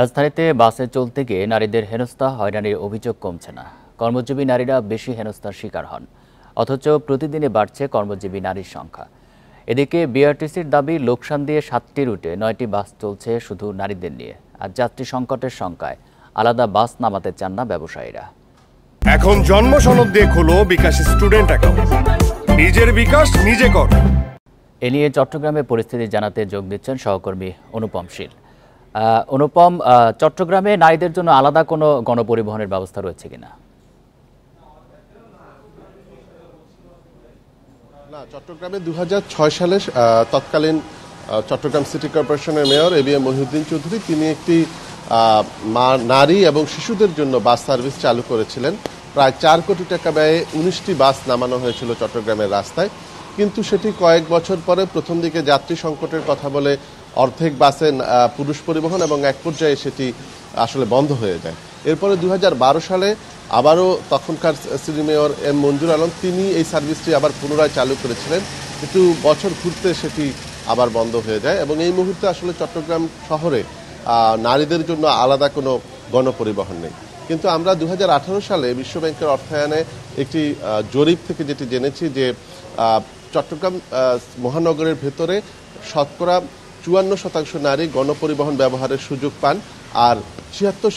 রাজধানীতে বাসে চলতে গিয়ে নারীদের হেনস্থা হয়রানির অভিযোগ কমছে না কর্মজীবী নারীরা বেশি হেনস্থার শিকার হন অথচ প্রতিদিনে বাড়ছে কর্মজীবী নারীর সংখ্যা এদিকে বিআরটিসির দাবি লোকসান দিয়ে সাতটি রুটে নয়টি বাস চলছে শুধু নারীদের নিয়ে আর যাত্রী সংকটের সংখ্যায় আলাদা বাস নামাতে চান না ব্যবসায়ীরা এখন জন্ম সনদ দিয়ে খোলো বিকাশ স্টুডেন্ট নিজের বিকাশ নিজে কর এ নিয়ে চট্টগ্রামে পরিস্থিতি জানাতে যোগ দিচ্ছেন সহকর্মী অনুপম শীল অনুপম চট্টগ্রামে নারীদের জন্য আলাদা কোনো গণপরিবহনের ব্যবস্থা রয়েছে কিনা না চট্টগ্রামে দু সালে তৎকালীন চট্টগ্রাম সিটি কর্পোরেশনের mayor A B M Mohiuddin Chowdhury তিনি একটি মা নারী এবং শিশুদের জন্য বাস সার্ভিস চালু করেছিলেন প্রায় চার কোটি টাকা ব্যয়ে উনিশটি বাস নামানো হয়েছিল চট্টগ্রামের রাস্তায় কিন্তু সেটি কয়েক বছর পরে প্রথম দিকে যাত্রী সংকটের কথা বলে অর্ধেক বাসে পুরুষ পরিবহন এবং এক পর্যায়ে সেটি আসলে বন্ধ হয়ে যায় এরপরে দু সালে আবারও তখনকার city mayor M Manjur Alam তিনি এই সার্ভিসটি আবার পুনরায় চালু করেছিলেন কিন্তু বছর ঘুরতে সেটি আবার বন্ধ হয়ে যায় এবং এই মুহূর্তে আসলে চট্টগ্রাম শহরে নারীদের জন্য আলাদা কোনো গণপরিবহন নেই কিন্তু আমরা দু সালে বিশ্বব্যাংকের অর্থায়নে একটি জরিপ থেকে যেটি জেনেছি যে চট্টগ্রাম মহানগরের ভেতরে শতকরা চুয়ান্ন শতাংশ নারী গণপরিবহন ব্যবহারের সুযোগ পান আর ছিয়াত্তর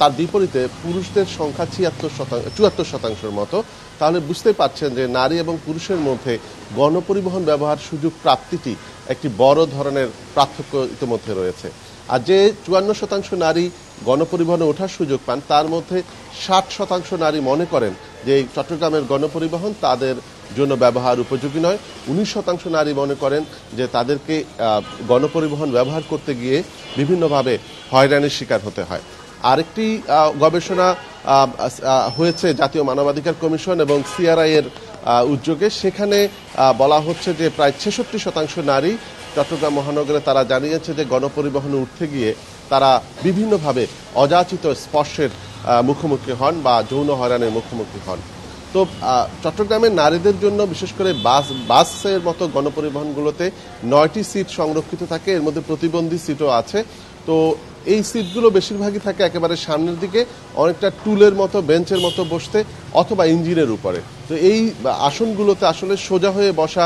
তার বিপরীতে পুরুষদের সংখ্যা ছিয়াত্তর শতাংশ চুয়াত্তর শতাংশের মতো তাহলে বুঝতে পারছেন যে নারী এবং পুরুষের মধ্যে গণপরিবহন ব্যবহার সুযোগ প্রাপ্তিটি একটি বড় ধরনের পার্থক্য ইতিমধ্যে রয়েছে আর যে চুয়ান্ন শতাংশ নারী গণপরিবহনে ওঠার সুযোগ পান তার মধ্যে ষাট শতাংশ নারী মনে করেন যে চট্টগ্রামের গণপরিবহন তাদের জন্য ব্যবহার উপযোগী নয় উনিশ শতাংশ নারী মনে করেন যে তাদেরকে গণপরিবহন ব্যবহার করতে গিয়ে বিভিন্নভাবে হয়রানির শিকার হতে হয় আরেকটি গবেষণা হয়েছে জাতীয় মানবাধিকার কমিশন এবং সিআরআই এর উদ্যোগে সেখানে বলা হচ্ছে যে প্রায় ছেষট্টি শতাংশ নারী চট্টগ্রাম মহানগরে তারা জানিয়েছে যে গণপরিবহনে উঠতে গিয়ে তারা বিভিন্নভাবে অযাচিত স্পর্শের মুখোমুখি হন বা যৌন হয়রানের মুখোমুখি হন তো চট্টগ্রামের নারীদের জন্য বিশেষ করে বাস বাসের মতো গণপরিবহনগুলোতে নয়টি সিট সংরক্ষিত থাকে এর মধ্যে প্রতিবন্ধী সিটও আছে তো এই সিটগুলো বেশিরভাগই থাকে একেবারে সামনের দিকে অনেকটা টুলের মতো বেঞ্চের মতো বসতে অথবা ইঞ্জিনের উপরে তো এই আসনগুলোতে আসলে সোজা হয়ে বসা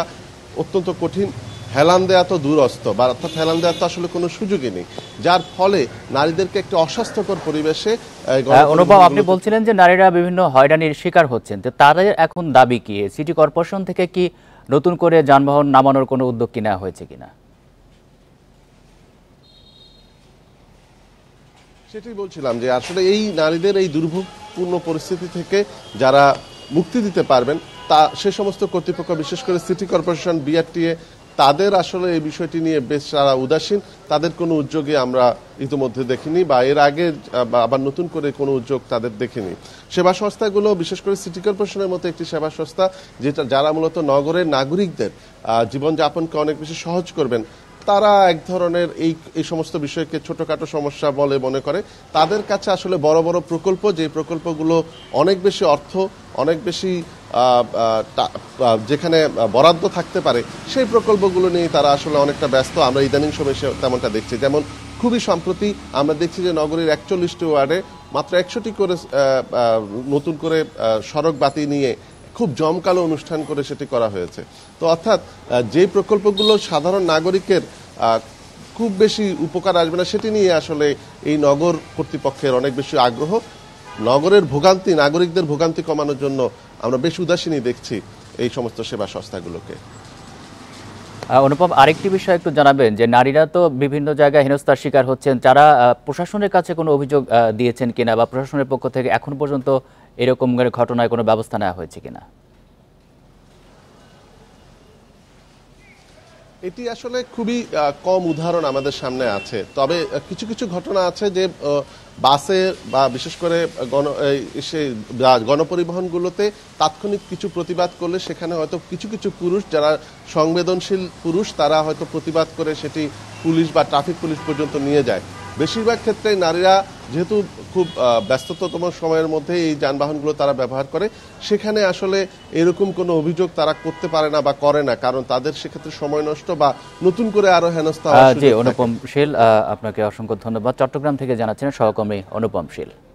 অত্যন্ত কঠিন হেলান দেওয়া তো দূরস্থ বা অর্থাৎ হেলান দেওয়ার তো আসলে কোনো সুযোগই নেই যার ফলে নারীদেরকে একটি অস্বাস্থ্যকর পরিবেশে অনুভব আপনি বলছিলেন যে নারীরা বিভিন্ন হয়রানির শিকার হচ্ছেন তো তাদের এখন দাবি কি সিটি কর্পোরেশন থেকে কি নতুন করে যানবাহন নামানোর কোনো উদ্যোগ কি নেওয়া হয়েছে কিনা সেটাই বলছিলাম যে আসলে এই নারীদের এই দুর্ভোগপূর্ণ পরিস্থিতি থেকে যারা মুক্তি দিতে পারবেন তা সে সমস্ত কর্তৃপক্ষ বিশেষ করে সিটি কর্পোরেশন বিআরটিএ তাদের আসলে এই বিষয়টি নিয়ে বেশ তারা উদাসীন তাদের কোনো উদ্যোগে আমরা ইতিমধ্যে দেখিনি বা এর আগে আবার নতুন করে কোনো উদ্যোগ তাদের দেখিনি সেবা সংস্থাগুলো বিশেষ করে সিটি কর্পোরেশনের মতো একটি সেবা সংস্থা যেটা যারা মূলত নগরের নাগরিকদের জীবনযাপনকে অনেক বেশি সহজ করবেন তারা এক ধরনের এই এই সমস্ত বিষয়কে ছোটখাটো সমস্যা বলে মনে করে তাদের কাছে আসলে বড় বড় প্রকল্প যে প্রকল্পগুলো অনেক বেশি অর্থ অনেক বেশি যেখানে বরাদ্দ থাকতে পারে সেই প্রকল্পগুলো নিয়ে তারা আসলে অনেকটা ব্যস্ত আমরা ইদানিং সময় তেমনটা দেখছি যেমন খুবই সম্প্রতি আমরা দেখছি যে নগরীর একচল্লিশটি ওয়ার্ডে মাত্র একশোটি করে নতুন করে সড়ক বাতি নিয়ে খুব জমকালো অনুষ্ঠান করে সেটি করা হয়েছে তো অর্থাৎ যে প্রকল্পগুলো সাধারণ নাগরিকের খুব বেশি উপকার আসবে না সেটি নিয়ে আসলে এই নগর কর্তৃপক্ষের অনেক বেশি আগ্রহ নগরের ভোগান্তি নাগরিকদের ভোগান্তি কমানোর জন্য আমরা বেশ উদাসীনই দেখছি এই সমস্ত সেবা সংস্থাগুলোকে অনুপম আরেকটি বিষয় একটু জানাবেন যে নারীরা তো বিভিন্ন জায়গায় হেনস্থার শিকার হচ্ছেন যারা প্রশাসনের কাছে কোনো অভিযোগ দিয়েছেন কিনা বা প্রশাসনের পক্ষ থেকে এখন পর্যন্ত এরকম ঘটনায় কোনো ব্যবস্থা নেওয়া হয়েছে কিনা এটি আসলে খুবই কম উদাহরণ আমাদের সামনে আছে তবে কিছু কিছু ঘটনা আছে যে বাসে বা বিশেষ করে গণ সে গণপরিবহনগুলোতে তাৎক্ষণিক কিছু প্রতিবাদ করলে সেখানে হয়তো কিছু কিছু পুরুষ যারা সংবেদনশীল পুরুষ তারা হয়তো প্রতিবাদ করে সেটি পুলিশ বা ট্রাফিক পুলিশ পর্যন্ত নিয়ে যায় বেশিরভাগ ক্ষেত্রে নারীরা যেহেতু খুব ব্যস্ততম সময়ের মধ্যে এই যানবাহনগুলো তারা ব্যবহার করে সেখানে আসলে এরকম কোনো অভিযোগ তারা করতে পারে না বা করে না কারণ তাদের সেক্ষেত্রে সময় নষ্ট বা নতুন করে আরো হেনস্থা অনুপম শীল আপনাকে অসংখ্য ধন্যবাদ চট্টগ্রাম থেকে জানাচ্ছেন সহকর্মী অনুপম শীল